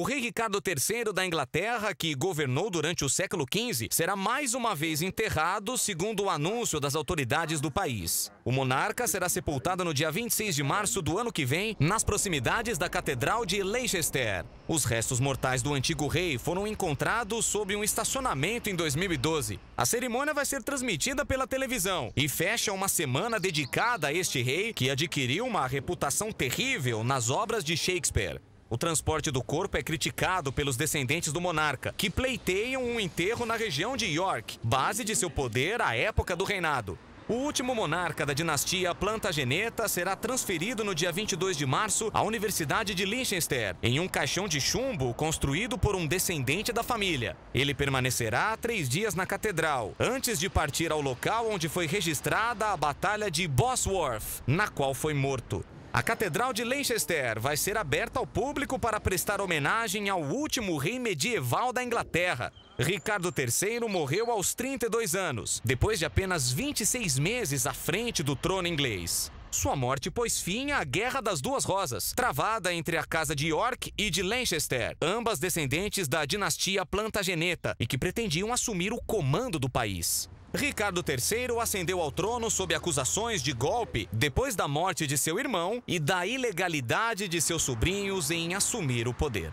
O rei Ricardo III da Inglaterra, que governou durante o século XV, será mais uma vez enterrado, segundo o anúncio das autoridades do país. O monarca será sepultado no dia 26 de março do ano que vem, nas proximidades da Catedral de Leicester. Os restos mortais do antigo rei foram encontrados sob um estacionamento em 2012. A cerimônia vai ser transmitida pela televisão e fecha uma semana dedicada a este rei que adquiriu uma reputação terrível nas obras de Shakespeare. O transporte do corpo é criticado pelos descendentes do monarca, que pleiteiam um enterro na região de York, base de seu poder à época do reinado. O último monarca da dinastia Plantageneta será transferido no dia 22 de março à Universidade de Liechtenstein, em um caixão de chumbo construído por um descendente da família. Ele permanecerá três dias na catedral, antes de partir ao local onde foi registrada a Batalha de Bosworth, na qual foi morto. A Catedral de Leicester vai ser aberta ao público para prestar homenagem ao último rei medieval da Inglaterra. Ricardo III morreu aos 32 anos, depois de apenas 26 meses à frente do trono inglês. Sua morte pôs fim à Guerra das Duas Rosas, travada entre a Casa de York e de Lancaster, ambas descendentes da dinastia Plantageneta e que pretendiam assumir o comando do país. Ricardo III ascendeu ao trono sob acusações de golpe depois da morte de seu irmão e da ilegalidade de seus sobrinhos em assumir o poder.